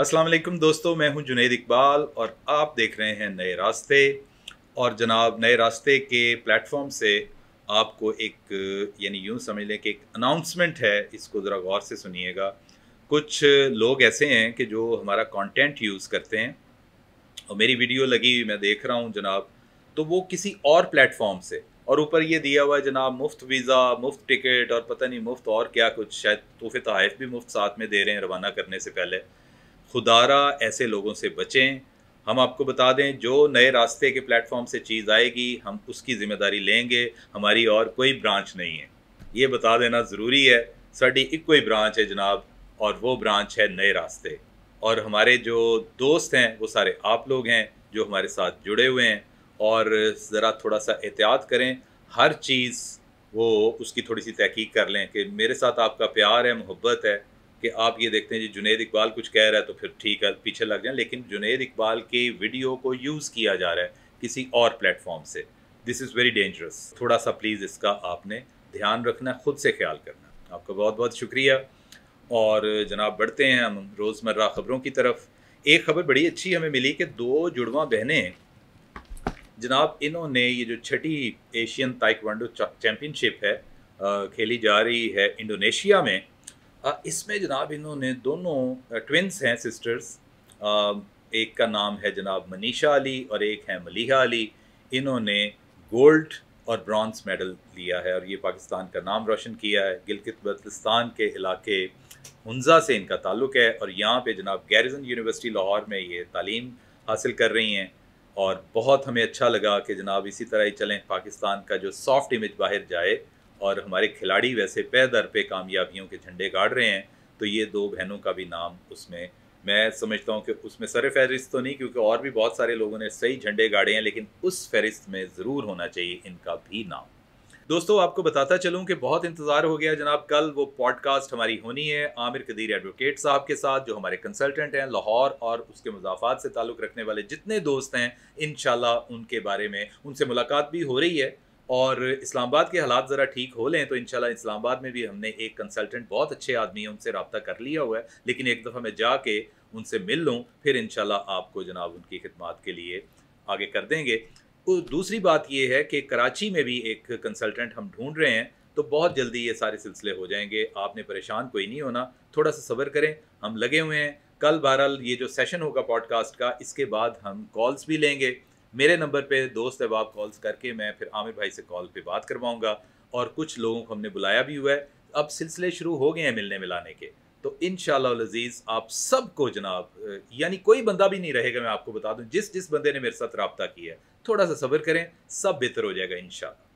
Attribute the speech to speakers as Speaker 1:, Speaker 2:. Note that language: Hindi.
Speaker 1: अस्सलाम वालेकुम दोस्तों मैं हूं जुनेद इकबाल और आप देख रहे हैं नए रास्ते और जनाब नए रास्ते के प्लेटफॉर्म से आपको एक यानी यूं समझ लें कि एक अनाउंसमेंट है इसको ज़रा गौर से सुनिएगा कुछ लोग ऐसे हैं कि जो हमारा कंटेंट यूज़ करते हैं और मेरी वीडियो लगी हुई मैं देख रहा हूँ जनाब तो वो किसी और प्लेटफॉर्म से और ऊपर ये दिया हुआ है जनाब मुफ्त वीज़ा मुफ्त टिकट और पता नहीं मुफ्त और क्या कुछ शायद तोहफे तहफ़ भी मुफ्त साथ में दे रहे हैं रवाना करने से पहले खुदारा ऐसे लोगों से बचें हम आपको बता दें जो नए रास्ते के प्लेटफॉर्म से चीज़ आएगी हम उसकी जिम्मेदारी लेंगे हमारी और कोई ब्रांच नहीं है ये बता देना ज़रूरी है साड़ी एक ही ब्रांच है जनाब और वो ब्रांच है नए रास्ते और हमारे जो दोस्त हैं वो सारे आप लोग हैं जो हमारे साथ जुड़े हुए हैं और ज़रा थोड़ा सा एहतियात करें हर चीज़ वो उसकी थोड़ी सी तहकीक कर लें कि मेरे साथ आपका प्यार है मोहब्बत है कि आप ये देखते हैं जी जुनेद इकबाल कुछ कह रहा है तो फिर ठीक है पीछे लग जाए लेकिन जुनेद इकबाल के वीडियो को यूज़ किया जा रहा है किसी और प्लेटफॉर्म से दिस इज़ वेरी डेंजरस थोड़ा सा प्लीज़ इसका आपने ध्यान रखना खुद से ख्याल करना आपका बहुत बहुत शुक्रिया और जनाब बढ़ते हैं हम रोज़मर्रा ख़बरों की तरफ एक खबर बड़ी अच्छी हमें मिली कि दो जुड़वा बहनें जनाब इन्होंने ये जो छठी एशियन ताइक्वांडो चैम्पियनशिप है खेली जा रही है इंडोनेशिया में Uh, इसमें जनाब इन्होंने दोनों ट्विंस uh, हैं सिस्टर्स um, एक का नाम है जनाब मनीषा अली और एक है मलिहा अली इन्होंने गोल्ड और ब्रॉन्ज मेडल लिया है और ये पाकिस्तान का नाम रोशन किया है गिलगित बल्तिस्तान के इलाके हंजा से इनका ताल्लुक है और यहाँ पे जनाब गैरिजन यूनिवर्सिटी लाहौर में ये तालीम हासिल कर रही हैं और बहुत हमें अच्छा लगा कि जनाब इसी तरह ही चलें पाकिस्तान का जो सॉफ्ट इमेज बाहर जाए और हमारे खिलाड़ी वैसे पे दर पे कामयाबियों के झंडे गाड़ रहे हैं तो ये दो बहनों का भी नाम उसमें मैं समझता हूँ कि उसमें सर फहरिस्त तो नहीं क्योंकि और भी बहुत सारे लोगों ने सही झंडे गाड़े हैं लेकिन उस फहरिस्त में ज़रूर होना चाहिए इनका भी नाम दोस्तों आपको बताता चलूं कि बहुत इंतज़ार हो गया जनाब कल वो पॉडकास्ट हमारी होनी है आमिर कदीर एडवोकेट साहब के साथ जो हमारे कंसल्टेंट हैं लाहौर और उसके मुजाफात से ताल्लुक़ रखने वाले जितने दोस्त हैं इन उनके बारे में उनसे मुलाकात भी हो रही है और इस्लामाबाद के हालात ज़रा ठीक हो लें तो इन इस्लामाबाद में भी हमने एक कंसल्टेंट बहुत अच्छे आदमी हैं उनसे रबता कर लिया हुआ है लेकिन एक दफ़ा मैं जाके उनसे मिल लूँ फिर इन आपको जनाब उनकी खदमात के लिए आगे कर देंगे दूसरी बात यह है कि कराची में भी एक कंसल्टेंट हम ढूंढ रहे हैं तो बहुत जल्दी ये सारे सिलसिले हो जाएंगे आपने परेशान कोई नहीं होना थोड़ा सा सब्र करें हम लगे हुए हैं कल बहरहाल ये जो सेशन होगा पॉडकास्ट का इसके बाद हम कॉल्स भी लेंगे मेरे नंबर पे दोस्त अहबाब कॉल्स करके मैं फिर आमिर भाई से कॉल पे बात करवाऊँगा और कुछ लोगों को हमने बुलाया भी हुआ है अब सिलसिले शुरू हो गए हैं मिलने मिलाने के तो इन लजीज़ आप सबको जनाब यानी कोई बंदा भी नहीं रहेगा मैं आपको बता दूँ जिस जिस बंदे ने मेरे साथ रबता किया है थोड़ा सा सब्र करें सब बेहतर हो जाएगा इन